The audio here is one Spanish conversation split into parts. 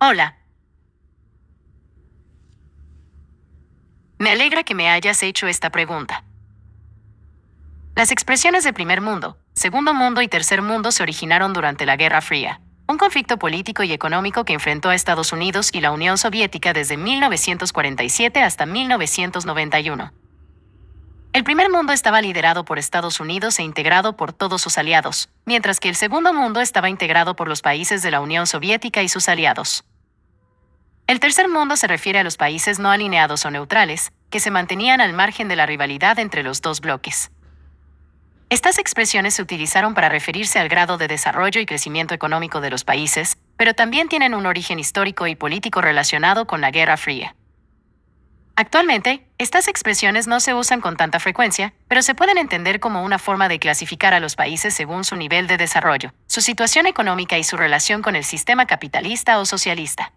Hola. Me alegra que me hayas hecho esta pregunta. Las expresiones de primer mundo, segundo mundo y tercer mundo se originaron durante la Guerra Fría, un conflicto político y económico que enfrentó a Estados Unidos y la Unión Soviética desde 1947 hasta 1991. El primer mundo estaba liderado por Estados Unidos e integrado por todos sus aliados, mientras que el segundo mundo estaba integrado por los países de la Unión Soviética y sus aliados. El tercer mundo se refiere a los países no alineados o neutrales, que se mantenían al margen de la rivalidad entre los dos bloques. Estas expresiones se utilizaron para referirse al grado de desarrollo y crecimiento económico de los países, pero también tienen un origen histórico y político relacionado con la Guerra Fría. Actualmente, estas expresiones no se usan con tanta frecuencia, pero se pueden entender como una forma de clasificar a los países según su nivel de desarrollo, su situación económica y su relación con el sistema capitalista o socialista.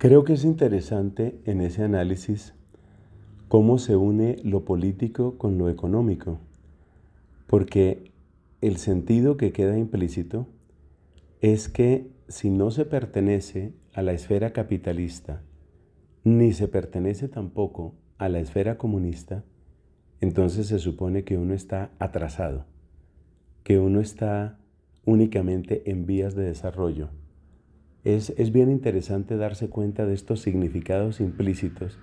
Creo que es interesante en ese análisis cómo se une lo político con lo económico, porque el sentido que queda implícito es que si no se pertenece a la esfera capitalista, ni se pertenece tampoco a la esfera comunista, entonces se supone que uno está atrasado, que uno está únicamente en vías de desarrollo es, bien interesante darse cuenta de estos significados implícitos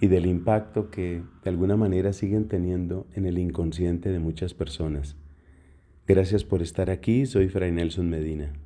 y del impacto que de alguna manera siguen teniendo en el inconsciente de muchas personas. Gracias por estar aquí, soy Fray Nelson Medina.